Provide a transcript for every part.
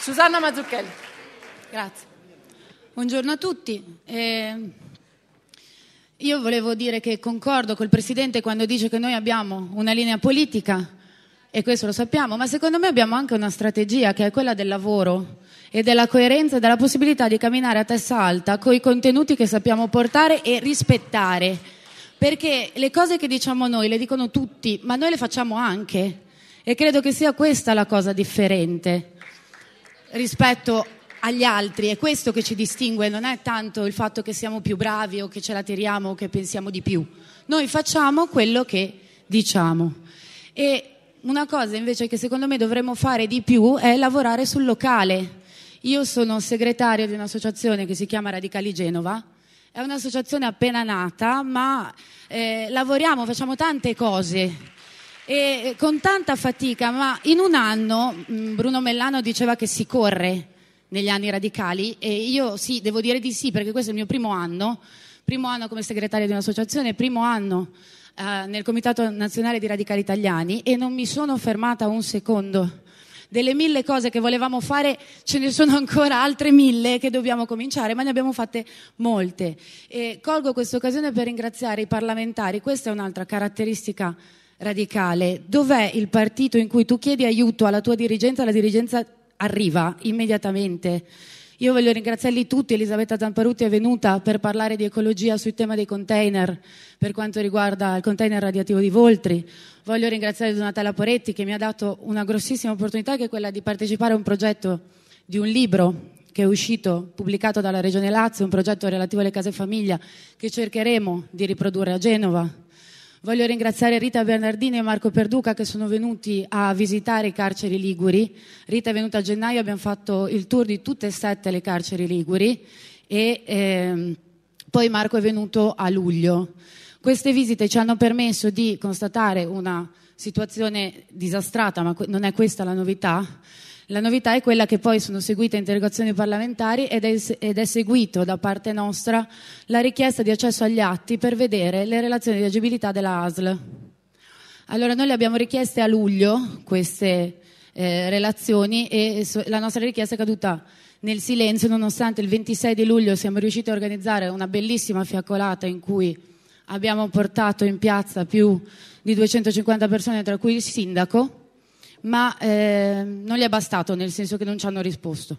Susanna Mazzucchelli. Grazie. Buongiorno a tutti. Eh, io volevo dire che concordo col Presidente quando dice che noi abbiamo una linea politica e questo lo sappiamo, ma secondo me abbiamo anche una strategia che è quella del lavoro e della coerenza e della possibilità di camminare a testa alta con i contenuti che sappiamo portare e rispettare. Perché le cose che diciamo noi le dicono tutti, ma noi le facciamo anche. E credo che sia questa la cosa differente rispetto agli altri, è questo che ci distingue, non è tanto il fatto che siamo più bravi o che ce la tiriamo o che pensiamo di più. Noi facciamo quello che diciamo. E una cosa invece che secondo me dovremmo fare di più è lavorare sul locale. Io sono segretaria di un'associazione che si chiama Radicali Genova. È un'associazione appena nata, ma eh, lavoriamo, facciamo tante cose e con tanta fatica, ma in un anno mm, Bruno Mellano diceva che si corre negli anni radicali e io sì, devo dire di sì perché questo è il mio primo anno, primo anno come segretaria di un'associazione, primo anno eh, nel Comitato Nazionale di Radicali Italiani e non mi sono fermata un secondo. Delle mille cose che volevamo fare ce ne sono ancora altre mille che dobbiamo cominciare, ma ne abbiamo fatte molte. E colgo questa occasione per ringraziare i parlamentari, questa è un'altra caratteristica radicale, dov'è il partito in cui tu chiedi aiuto alla tua dirigenza, la dirigenza arriva immediatamente? Io voglio ringraziarli tutti, Elisabetta Zamparutti è venuta per parlare di ecologia sul tema dei container per quanto riguarda il container radioattivo di Voltri. Voglio ringraziare Donatella Poretti che mi ha dato una grossissima opportunità che è quella di partecipare a un progetto di un libro che è uscito, pubblicato dalla Regione Lazio, un progetto relativo alle case famiglia che cercheremo di riprodurre a Genova. Voglio ringraziare Rita Bernardini e Marco Perduca che sono venuti a visitare i carceri liguri. Rita è venuta a gennaio, abbiamo fatto il tour di tutte e sette le carceri liguri e ehm, poi Marco è venuto a luglio. Queste visite ci hanno permesso di constatare una situazione disastrata, ma non è questa la novità, la novità è quella che poi sono seguite interrogazioni parlamentari ed è, ed è seguito da parte nostra la richiesta di accesso agli atti per vedere le relazioni di agibilità della ASL. Allora noi le abbiamo richieste a luglio queste eh, relazioni e so, la nostra richiesta è caduta nel silenzio nonostante il 26 di luglio siamo riusciti a organizzare una bellissima fiaccolata in cui abbiamo portato in piazza più di 250 persone tra cui il sindaco ma eh, non gli è bastato, nel senso che non ci hanno risposto.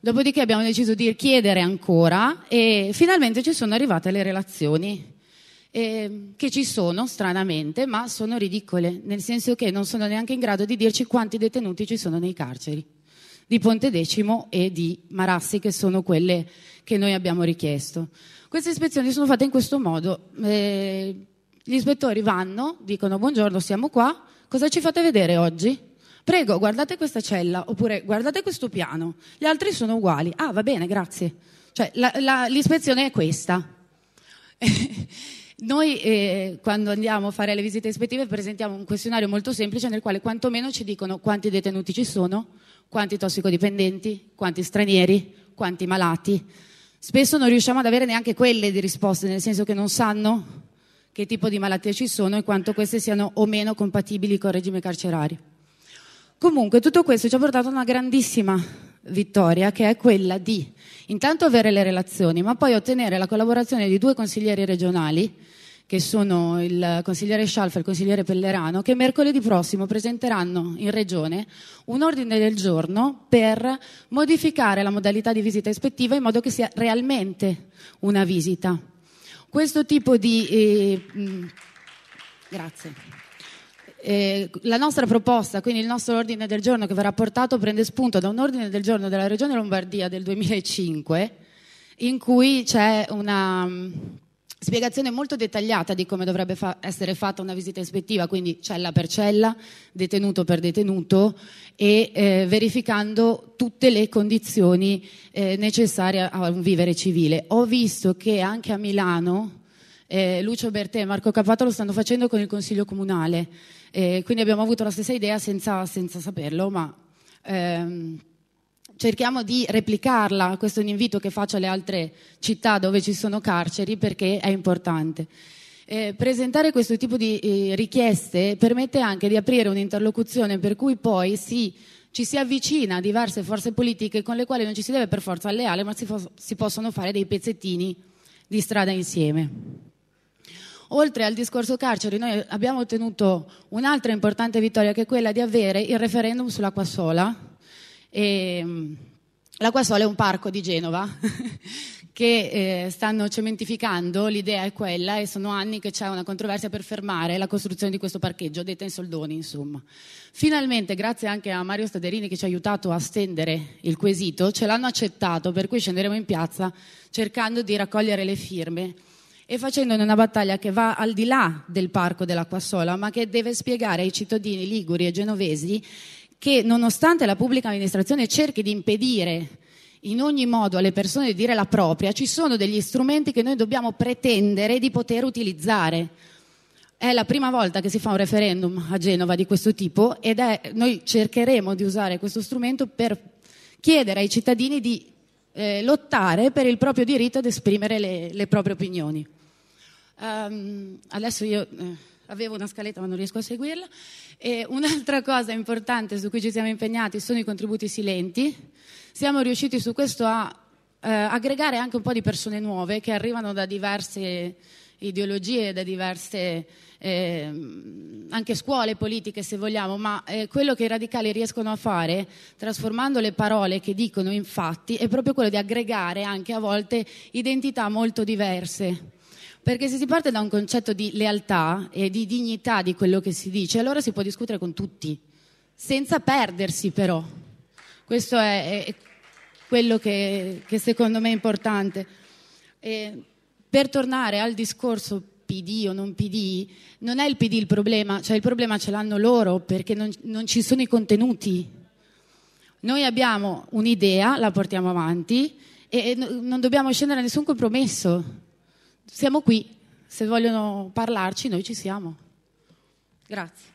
Dopodiché abbiamo deciso di chiedere ancora e finalmente ci sono arrivate le relazioni. Eh, che ci sono stranamente, ma sono ridicole, nel senso che non sono neanche in grado di dirci quanti detenuti ci sono nei carceri di Ponte Decimo e di Marassi, che sono quelle che noi abbiamo richiesto. Queste ispezioni sono fatte in questo modo. Eh, gli ispettori vanno, dicono buongiorno, siamo qua, cosa ci fate vedere oggi? prego, guardate questa cella, oppure guardate questo piano, gli altri sono uguali. Ah, va bene, grazie. Cioè, la, la, l'ispezione è questa. Noi eh, quando andiamo a fare le visite ispettive presentiamo un questionario molto semplice nel quale quantomeno ci dicono quanti detenuti ci sono, quanti tossicodipendenti, quanti stranieri, quanti malati. Spesso non riusciamo ad avere neanche quelle di risposte, nel senso che non sanno che tipo di malattie ci sono e quanto queste siano o meno compatibili con il regime carcerario. Comunque tutto questo ci ha portato a una grandissima vittoria che è quella di intanto avere le relazioni, ma poi ottenere la collaborazione di due consiglieri regionali che sono il consigliere Scialfa e il consigliere Pellerano, che mercoledì prossimo presenteranno in Regione un ordine del giorno per modificare la modalità di visita ispettiva in modo che sia realmente una visita. Questo tipo di... Eh, mh, mm, grazie. Eh, la nostra proposta, quindi il nostro ordine del giorno che verrà portato, prende spunto da un ordine del giorno della Regione Lombardia del 2005, in cui c'è una mm, spiegazione molto dettagliata di come dovrebbe fa- essere fatta una visita ispettiva, quindi cella per cella, detenuto per detenuto e eh, verificando tutte le condizioni eh, necessarie a un vivere civile. Ho visto che anche a Milano eh, Lucio Bertè e Marco Capato lo stanno facendo con il Consiglio Comunale. Eh, quindi abbiamo avuto la stessa idea senza, senza saperlo, ma ehm, cerchiamo di replicarla. Questo è un invito che faccio alle altre città dove ci sono carceri perché è importante. Eh, presentare questo tipo di eh, richieste permette anche di aprire un'interlocuzione per cui poi si, ci si avvicina a diverse forze politiche con le quali non ci si deve per forza alleare, ma si, fo- si possono fare dei pezzettini di strada insieme. Oltre al discorso carceri, noi abbiamo ottenuto un'altra importante vittoria che è quella di avere il referendum sull'Acquasola. E, ehm, L'Acquasola è un parco di Genova che eh, stanno cementificando, l'idea è quella e sono anni che c'è una controversia per fermare la costruzione di questo parcheggio, detta in soldoni insomma. Finalmente, grazie anche a Mario Staderini che ci ha aiutato a stendere il quesito, ce l'hanno accettato, per cui scenderemo in piazza cercando di raccogliere le firme e facendone una battaglia che va al di là del parco dell'Acquasola, ma che deve spiegare ai cittadini liguri e genovesi che nonostante la pubblica amministrazione cerchi di impedire in ogni modo alle persone di dire la propria, ci sono degli strumenti che noi dobbiamo pretendere di poter utilizzare. È la prima volta che si fa un referendum a Genova di questo tipo ed è, noi cercheremo di usare questo strumento per chiedere ai cittadini di eh, lottare per il proprio diritto ad esprimere le, le proprie opinioni. Um, adesso io eh, avevo una scaletta ma non riesco a seguirla. E un'altra cosa importante su cui ci siamo impegnati sono i contributi silenti. Siamo riusciti su questo a eh, aggregare anche un po' di persone nuove che arrivano da diverse ideologie, da diverse eh, anche scuole politiche se vogliamo, ma eh, quello che i radicali riescono a fare, trasformando le parole che dicono in fatti, è proprio quello di aggregare anche a volte identità molto diverse. Perché se si parte da un concetto di lealtà e di dignità di quello che si dice, allora si può discutere con tutti, senza perdersi però. Questo è, è quello che, che, secondo me è importante. E per tornare al discorso PD o non PD, non è il PD il problema, cioè il problema ce l'hanno loro perché non, non ci sono i contenuti. Noi abbiamo un'idea, la portiamo avanti e, e non dobbiamo scendere a nessun compromesso siamo qui, se vogliono parlarci noi ci siamo. Grazie.